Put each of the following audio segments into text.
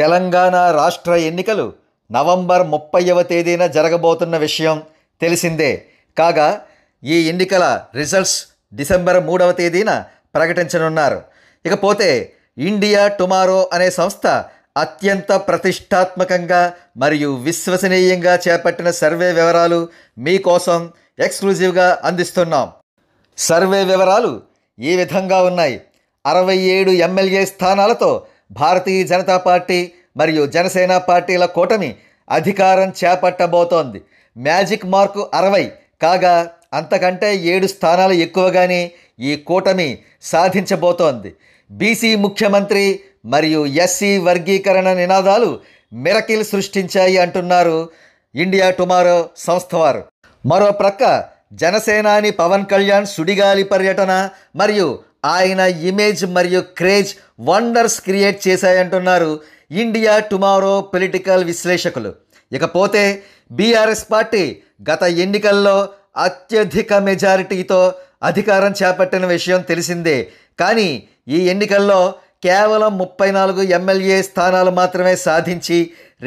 తెలంగాణ రాష్ట్ర ఎన్నికలు నవంబర్ ముప్పైవ తేదీన జరగబోతున్న విషయం తెలిసిందే కాగా ఈ ఎన్నికల రిజల్ట్స్ డిసెంబర్ మూడవ తేదీన ప్రకటించనున్నారు ఇకపోతే ఇండియా టుమారో అనే సంస్థ అత్యంత ప్రతిష్టాత్మకంగా మరియు విశ్వసనీయంగా చేపట్టిన సర్వే వివరాలు మీకోసం ఎక్స్క్లూజివ్గా అందిస్తున్నాం సర్వే వివరాలు ఈ విధంగా ఉన్నాయి అరవై ఏడు ఎమ్మెల్యే స్థానాలతో భారతీయ జనతా పార్టీ మరియు జనసేన పార్టీల కూటమి అధికారం చేపట్టబోతోంది మ్యాజిక్ మార్కు అరవై కాగా అంతకంటే ఏడు స్థానాలు ఎక్కువగానే ఈ కూటమి సాధించబోతోంది బీసీ ముఖ్యమంత్రి మరియు ఎస్సీ వర్గీకరణ నినాదాలు మిరకిల్ సృష్టించాయి అంటున్నారు ఇండియా టుమారో సంస్థ వారు మరో ప్రక్క జనసేనాని పవన్ కళ్యాణ్ సుడిగాలి పర్యటన మరియు ఆయన ఇమేజ్ మరియు క్రేజ్ వండర్స్ క్రియేట్ చేశాయంటున్నారు ఇండియా టుమారో పొలిటికల్ విశ్లేషకులు ఇకపోతే బీఆర్ఎస్ పార్టీ గత ఎన్నికల్లో అత్యధిక మెజారిటీతో అధికారం చేపట్టిన విషయం తెలిసిందే కానీ ఈ ఎన్నికల్లో కేవలం ముప్పై నాలుగు ఎమ్మెల్యే స్థానాలు మాత్రమే సాధించి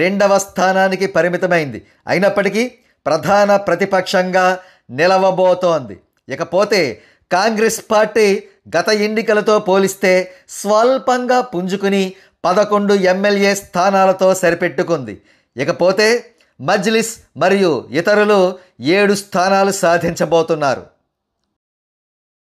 రెండవ స్థానానికి పరిమితమైంది అయినప్పటికీ ప్రధాన ప్రతిపక్షంగా నిలవబోతోంది ఇకపోతే కాంగ్రెస్ పార్టీ గత ఎన్నికలతో పోలిస్తే స్వల్పంగా పుంజుకుని పదకొండు ఎమ్మెల్యే స్థానాలతో సరిపెట్టుకుంది ఇకపోతే మజ్లిస్ మరియు ఇతరులు ఏడు స్థానాలు సాధించబోతున్నారు